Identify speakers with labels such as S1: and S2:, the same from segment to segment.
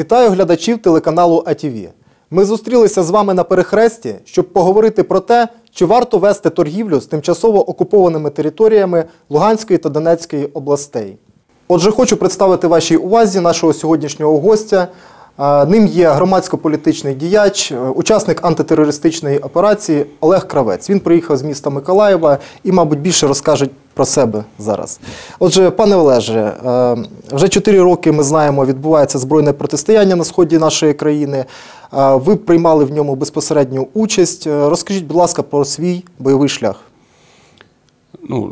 S1: Вітаю глядачів телеканалу АТВ. Ми зустрілися з вами на перехресті, щоб поговорити про те, чи варто вести торгівлю з тимчасово окупованими територіями Луганської та Донецької областей. Отже, хочу представити вашій увазі нашого сьогоднішнього гостя, Ним є громадсько-політичний діяч, е, учасник антитерористичної операції Олег Кравець. Він приїхав з міста Миколаєва і, мабуть, більше розкаже про себе зараз. Отже, пане Олеже, е, вже 4 роки ми знаємо, відбувається збройне протистояння на сході нашої країни. Е, ви приймали в ньому безпосередню участь. Розкажіть, будь ласка, про свій бойовий шлях.
S2: Ну,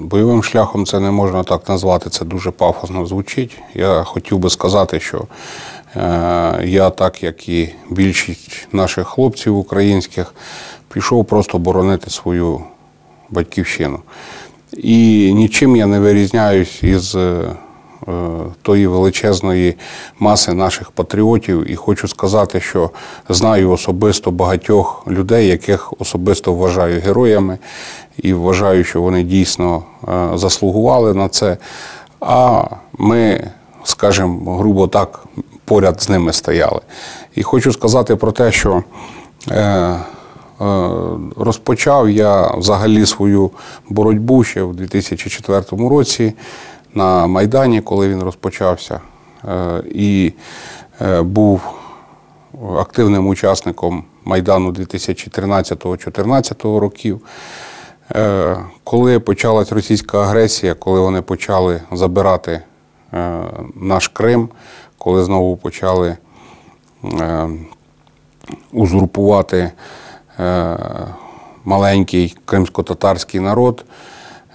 S2: Бойовим шляхом це не можна так назвати, це дуже пафосно звучить. Я хотів би сказати, що Е, я, так як і більшість наших хлопців українських, пішов просто боронити свою батьківщину. І нічим я не вирізняюсь із е, е, тої величезної маси наших патріотів. І хочу сказати, що знаю особисто багатьох людей, яких особисто вважаю героями, і вважаю, що вони дійсно заслугували на це. А ми, скажімо, грубо так, поряд з ними стояли. І хочу сказати про те, що е, е розпочав я взагалі свою боротьбу ще в 2004 році на Майдані, коли він розпочався, е, і е, був активним учасником Майдану 2013-2014 років. Коли почалась російська агресія, коли вони почали забирати наш Крим, коли знову почали е, узурпувати е, маленький кримсько-татарський народ,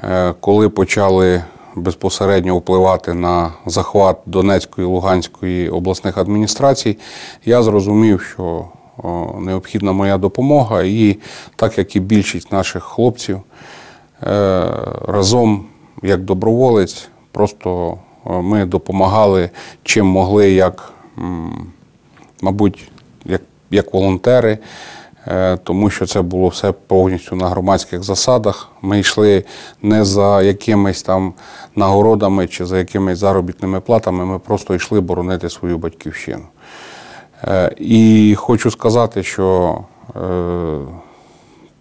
S2: е, коли почали безпосередньо впливати на захват Донецької і Луганської обласних адміністрацій, я зрозумів, що необхідна моя допомога, і так як і більшість наших хлопців, разом як доброволець просто Е, ми допомагали чим могли, як, мабуть, як, як волонтери. Е, тому що це було все повністю на громадських засадах. Ми йшли не за якимись там нагородами чи за якимись заробітними платами, ми просто йшли боронити свою батьківщину. Е, і хочу сказати, що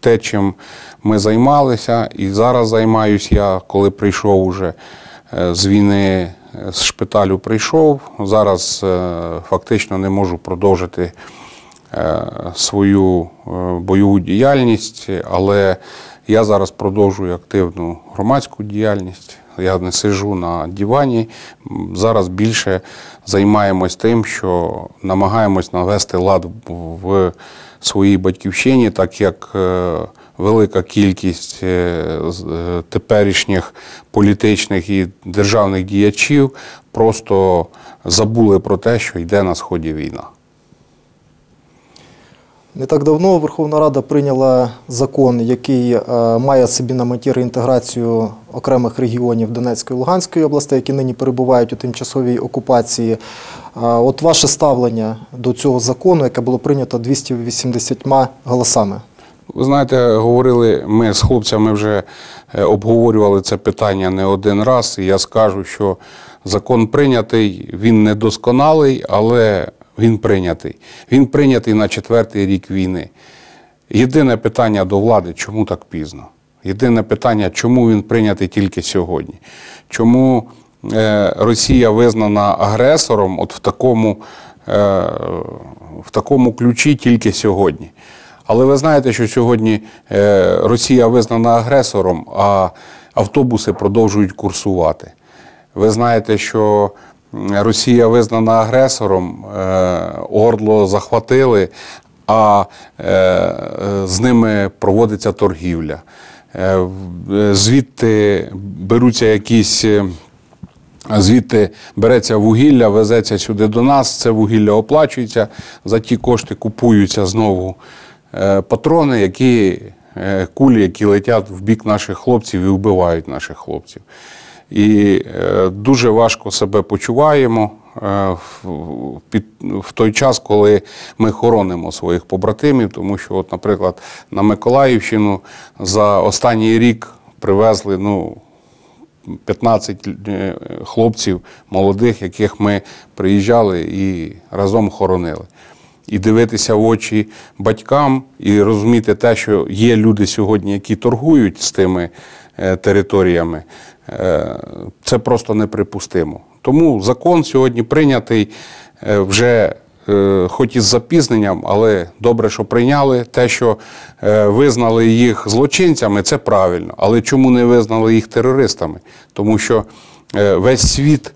S2: те, чим ми займалися, і зараз займаюся я, коли прийшов уже. Е, з війни е, з шпиталю прийшов. Зараз е, фактично не можу продовжити свою бойову діяльність, але я зараз продовжую активну громадську діяльність. Я не сижу на дивані. Зараз більше займаємось тим, що намагаємось навести лад в своїй батьківщині, так як велика кількість е, е, теперішніх політичних і державних діячів просто забули про те, що йде на сході війна.
S1: Не так давно Верховна Рада прийняла закон, який е, має собі на меті реінтеграцію окремих регіонів Донецької і Луганської областей, які нині перебувають у тимчасовій окупації. От ваше ставлення до цього закону, яке було прийнято 280 голосами.
S2: Ви знаєте, говорили ми з хлопцями вже е, обговорювали це питання не один раз. І я скажу, що закон прийнятий, він не досконалий, але він прийнятий. Він прийнятий на четвертий рік війни. Єдине питання до влади, чому так пізно? Єдине питання, чому він прийнятий тільки сьогодні? Чому е, Росія визнана агресором, от в такому, е, в такому ключі тільки сьогодні? Але ви знаєте, що сьогодні е, Росія визнана агресором, а автобуси продовжують курсувати. Ви знаєте, що Росія визнана агресором, е, орло захватили, а е, з ними проводиться торгівля. Звідти беруться якісь. Звідти береться вугілля, везеться сюди до нас. Це вугілля оплачується за ті кошти, купуються знову Е, патрони, які е, кулі, які летять в бік наших хлопців і вбивають наших хлопців. І е, дуже важко себе почуваємо в той час, коли ми хоронимо своїх побратимів, тому що, от, наприклад, на Миколаївщину за останній рік привезли ну, 15 хлопців молодих, яких ми приїжджали і разом хоронили і дивитися в очі батькам, і розуміти те, що є люди сьогодні, які торгують з тими е, територіями, е, це просто неприпустимо. Тому закон сьогодні прийнятий е, вже. Хоч із запізненням, але добре, що прийняли те, що визнали їх злочинцями, це правильно. Але чому не визнали їх терористами? Тому що весь світ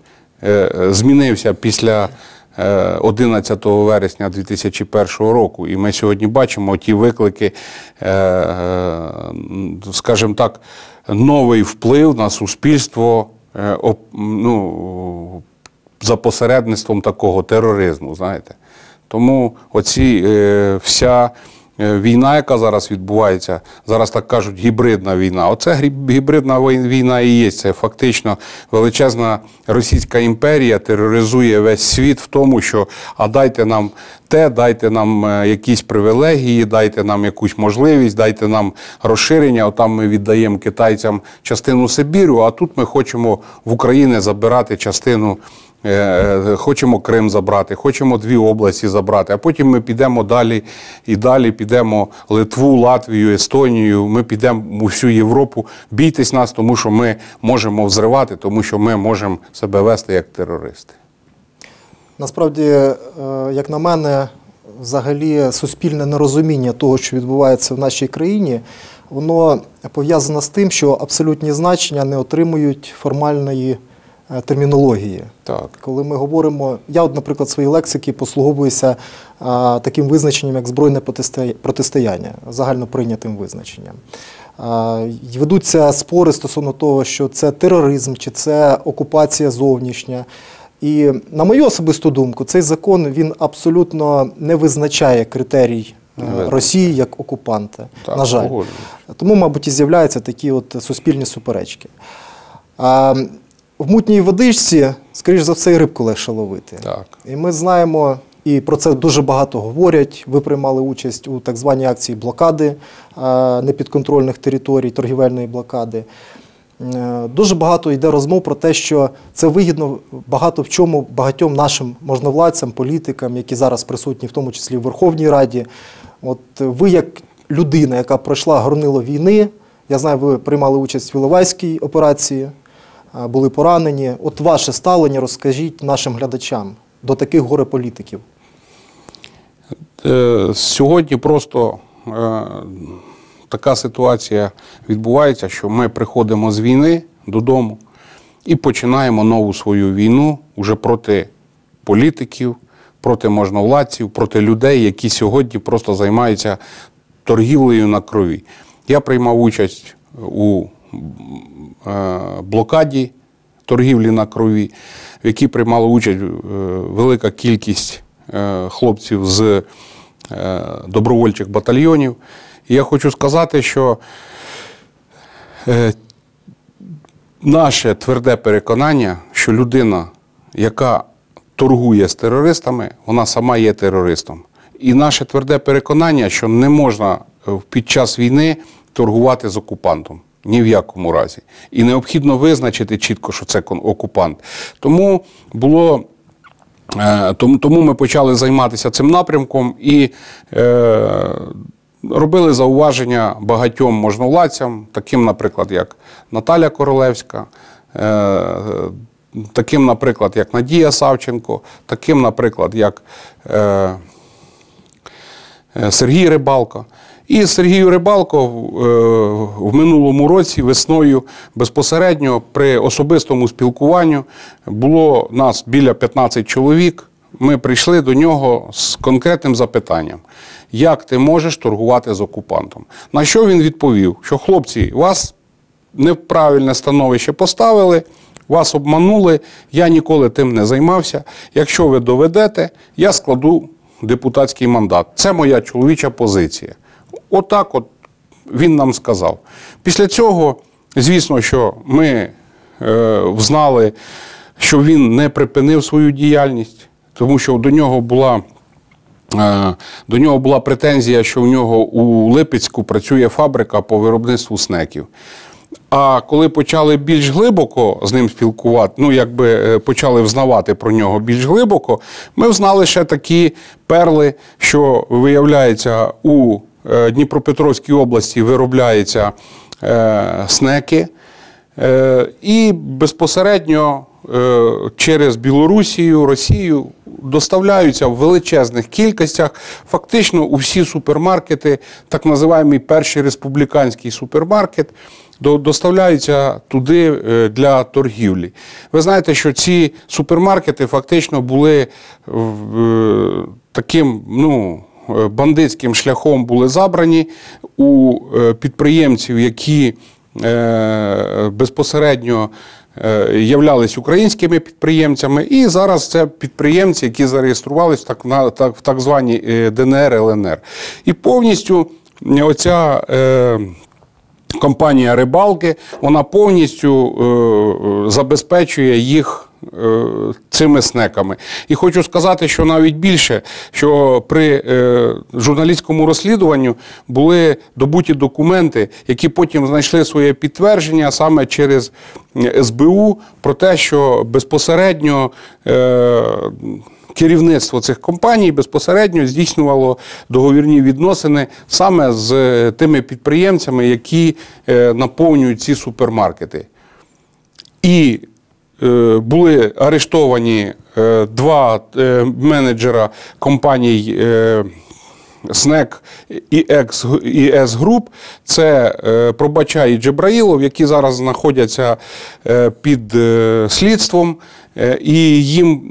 S2: змінився після 11 е, вересня 2001 року. І ми сьогодні бачимо ті виклики, е, е, скажімо так, новий вплив на суспільство. ну, за посередництвом такого тероризму, знаєте. Тому оці вся Е, війна, яка зараз відбувається, зараз так кажуть, гібридна війна. Оце гібридна війна і є. Це фактично величезна Російська імперія тероризує весь світ в тому, що а дайте нам те, дайте нам е, якісь привілегії, дайте нам якусь можливість, дайте нам розширення. Отам ми віддаємо китайцям частину Сибірю. а тут ми хочемо в Україні забирати частину. Е, е, хочемо Крим забрати, хочемо дві області забрати. А потім ми підемо далі і далі підемо Литву, Латвію, Естонію. Ми підемо у всю Європу. Бійтесь нас, тому що ми можемо взривати, тому що ми можемо себе вести як терористи.
S1: Насправді, е, як на мене, взагалі суспільне нерозуміння того, що відбувається в нашій країні, воно пов'язане з тим, що абсолютні значення не отримують формальної. Е, термінології. Так. Коли ми говоримо, я, от, наприклад, своїй лексики послуговуюся а, е, таким визначенням, як збройне протистояння, загальноприйнятим визначенням. А, е, ведуться спори стосовно того, що це тероризм чи це окупація зовнішня. І на мою особисту думку, цей закон він абсолютно не визначає критерій Росії як окупанта. Так, на жаль, погоджую. тому, мабуть, і з'являються такі от суспільні суперечки. А, в мутній водичці, скоріш за все, і рибку легше ловити. Так. І ми знаємо. І про це дуже багато говорять. Ви приймали участь у так званій акції блокади е, непідконтрольних територій, торгівельної блокади. Е, дуже багато йде розмов про те, що це вигідно багато в чому багатьом нашим можновладцям, політикам, які зараз присутні, в тому числі в Верховній Раді. От ви, як людина, яка пройшла горнило війни, я знаю, ви приймали участь в Іловайській операції. Е, були поранені. От ваше ставлення розкажіть нашим глядачам до таких горе-політиків.
S2: Е, сьогодні просто е, така ситуація відбувається, що ми приходимо з війни додому і починаємо нову свою війну уже проти політиків, проти можновладців, проти людей, які сьогодні просто займаються торгівлею на крові. Я приймав участь у Е, блокаді торгівлі на крові, в якій приймала участь е, велика кількість е, хлопців з добровольчих батальйонів. І я хочу сказати, що наше тверде переконання, що людина, яка торгує з терористами, вона сама є терористом. І наше тверде переконання, що не можна під час війни торгувати з окупантом. Ні в якому разі. І необхідно визначити чітко, що це окупант. Тому було. Е, тому ми почали займатися цим напрямком і е, робили зауваження багатьом можновладцям, таким, наприклад, як Наталя Королевська, е, таким, наприклад, як Надія Савченко, таким, наприклад, як е, е Сергій Рибалко. І Сергію Рибалко е, в минулому році весною безпосередньо при особистому спілкуванню було нас біля 15 чоловік. Ми прийшли до нього з конкретним запитанням, як ти можеш торгувати з окупантом. На що він відповів? Що хлопці вас неправильне становище поставили, вас обманули, я ніколи тим не займався. Якщо ви доведете, я складу депутатський мандат. Це моя чоловіча позиція. Отак от, він нам сказав. Після цього, звісно, що ми е, взнали, що він не припинив свою діяльність, тому що до нього була. Е, до нього була претензія, що в нього у Липецьку працює фабрика по виробництву снеків. А коли почали більш глибоко з ним спілкувати, ну якби е, почали взнавати про нього більш глибоко, ми взнали ще такі перли, що виявляється у Е, Дніпропетровській області виробляються е, снеки. Е, і безпосередньо через Білорусію, Росію доставляються в величезних кількостях, фактично у всі супермаркети, так називаємо перший республіканський супермаркет, доставляються туди для торгівлі. Ви знаєте, що ці супермаркети фактично були таким, ну. Е, бандитським шляхом були забрані у е, підприємців, які е, безпосередньо являлись українськими підприємцями, і зараз це підприємці, які зареєструвалися так на так в так званій ДНР ЛНР. І повністю оця компанія рибалки вона повністю забезпечує їх. Е, цими снеками. І хочу сказати, що навіть більше, що при е, журналістському розслідуванні були добуті документи, які потім знайшли своє підтвердження саме через СБУ про те, що безпосередньо. Е, керівництво цих компаній безпосередньо здійснювало договірні відносини саме з тими підприємцями, які наповнюють ці супермаркети. І Е, були арештовані е, два е, менеджера компаній. СНЕК і екс С груп це е, Пробача і Джебраїлов, які зараз знаходяться під слідством, і їм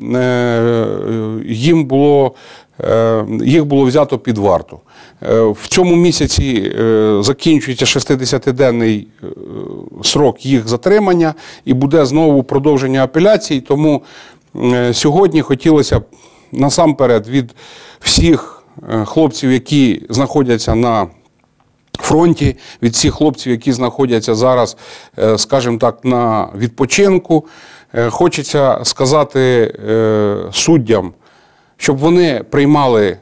S2: їм було Е, їх було взято під варту. Е, в цьому місяці е, закінчується 60-денний срок їх затримання і буде знову продовження апеляцій. Тому сьогодні хотілося б насамперед від всіх хлопців, які знаходяться на Фронті від всіх хлопців, які знаходяться зараз, скажімо так, на відпочинку, хочеться сказати суддям щоб вони приймали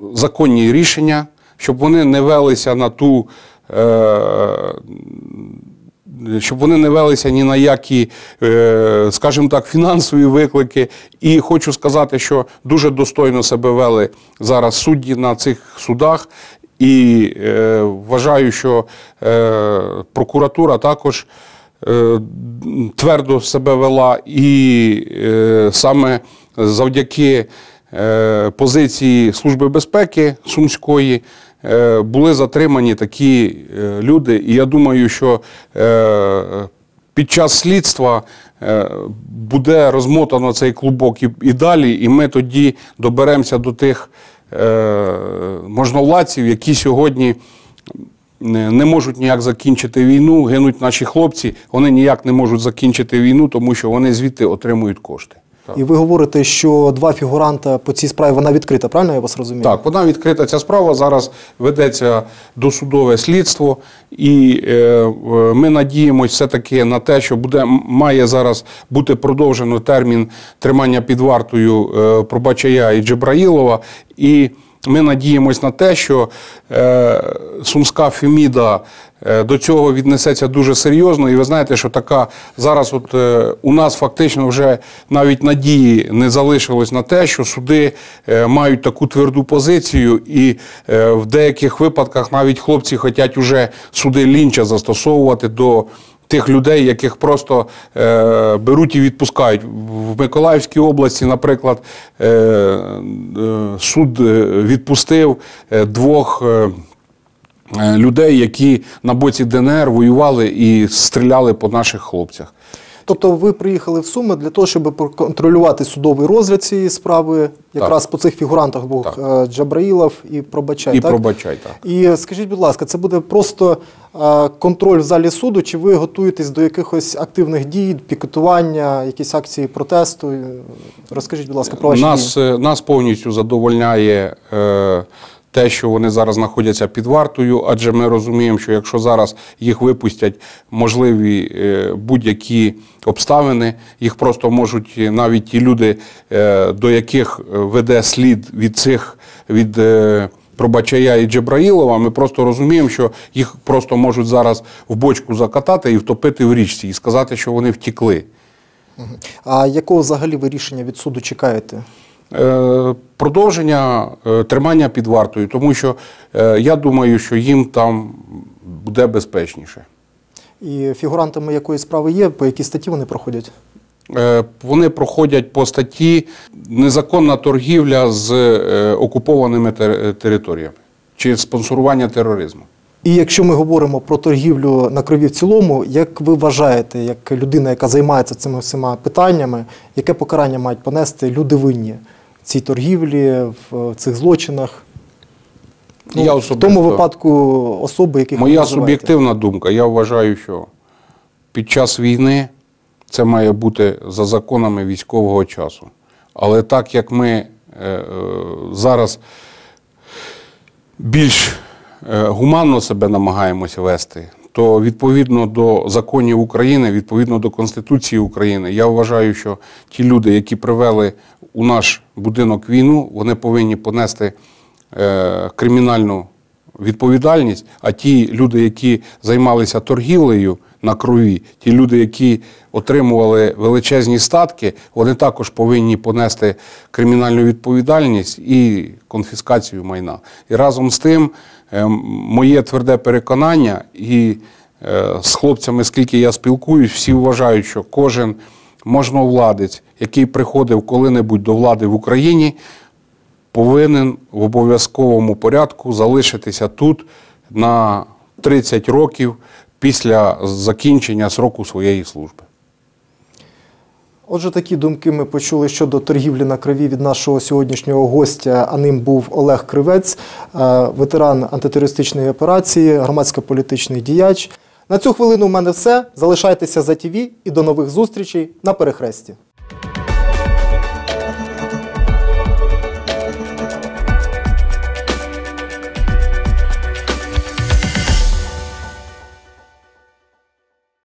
S2: законні рішення, щоб вони не велися на ту, е, щоб вони не велися ні на які, е, скажімо так, фінансові виклики. І хочу сказати, що дуже достойно себе вели зараз судді на цих судах. І е, вважаю, що прокуратура також Е, твердо себе вела, і е, саме завдяки е, позиції Служби безпеки Сумської. Були затримані такі люди, і я думаю, що під час слідства буде розмотано цей клубок і далі, і ми тоді доберемося до тих можновладців, які сьогодні не можуть ніяк закінчити війну, гинуть наші хлопці, вони ніяк не можуть закінчити війну, тому що вони звідти отримують кошти. Так.
S1: І ви говорите, що два фігуранта по цій справі вона відкрита, правильно я
S2: вас розумію? Так, вона відкрита ця справа. Зараз ведеться досудове слідство, і е, е ми надіємося все-таки на те, що буде має зараз бути продовжено термін тримання під вартою е, Пробачая і Джебраїлова. і ми надіємось на те, що е, сумська феміда е, до цього віднесеться дуже серйозно. І ви знаєте, що така зараз, от е, у нас фактично вже навіть надії не залишилось на те, що суди мають таку тверду позицію, і в деяких випадках навіть хлопці хочуть уже суди лінча застосовувати до тих людей, яких просто е, беруть і відпускають. В Миколаївській області, наприклад, е, е, суд е, відпустив е, двох. Е, людей, які на боці ДНР воювали і стріляли по наших хлопцях.
S1: Тобто, ви приїхали в Суми для того, щоб проконтролювати судовий розгляд цієї справи, якраз так. по цих фігурантах був так. Е, Джабраїлов і Пробачай. І так? Пробачай, так. І скажіть, будь ласка, це буде просто е, контроль в залі суду? Чи ви готуєтесь до якихось активних дій, пікетування, якісь акції протесту? Розкажіть, будь ласка, про ваші нас,
S2: дії. Е, нас повністю задовольняє. Е, те, що вони зараз знаходяться під вартою, адже ми розуміємо, що якщо зараз їх випустять можливі е, будь-які обставини, їх просто можуть навіть ті люди, е, до яких е, веде слід від цих від. Пробачая і Джебраїлова, ми просто розуміємо, що їх просто можуть зараз в бочку закатати і втопити в річці, і сказати, що вони втікли.
S1: А якого взагалі ви рішення від суду чекаєте?
S2: Е, продовження е, тримання під вартою, тому що е, я думаю, що їм там буде безпечніше.
S1: І фігурантами якої справи є, по якій статті вони проходять?
S2: Вони проходять по статті незаконна торгівля з окупованими територіями чи спонсорування тероризму.
S1: І якщо ми говоримо про торгівлю на крові в цілому, як ви вважаєте, як людина, яка займається цими всіма питаннями, яке покарання мають понести люди винні? цій торгівлі, е, в цих злочинах.
S2: Ну, я особисто, В тому випадку
S1: особи, яких моя ви суб'єктивна
S2: думка. Я вважаю, що під час війни це має бути за законами військового часу. Але так як ми е, е зараз більш е, гуманно себе намагаємося вести, то відповідно до законів України, відповідно до Конституції України, я вважаю, що ті люди, які привели у наш будинок війну, вони повинні понести е, кримінальну відповідальність. А ті люди, які займалися торгівлею на крові, ті люди, які отримували величезні статки, вони також повинні понести кримінальну відповідальність і конфіскацію майна. І разом з тим, е, моє тверде переконання і е, з хлопцями, скільки я спілкуюсь, всі вважають, що кожен можновладець, який приходив коли-небудь до влади в Україні, повинен в обов'язковому порядку залишитися тут на 30 років після закінчення сроку своєї служби.
S1: Отже, такі думки ми почули щодо торгівлі на крові від нашого сьогоднішнього гостя. А ним був Олег Кривець, е, ветеран антитерористичної операції, громадсько-політичний діяч. На цю хвилину в мене все. Залишайтеся за ТІВІ і до нових зустрічей на перехресті.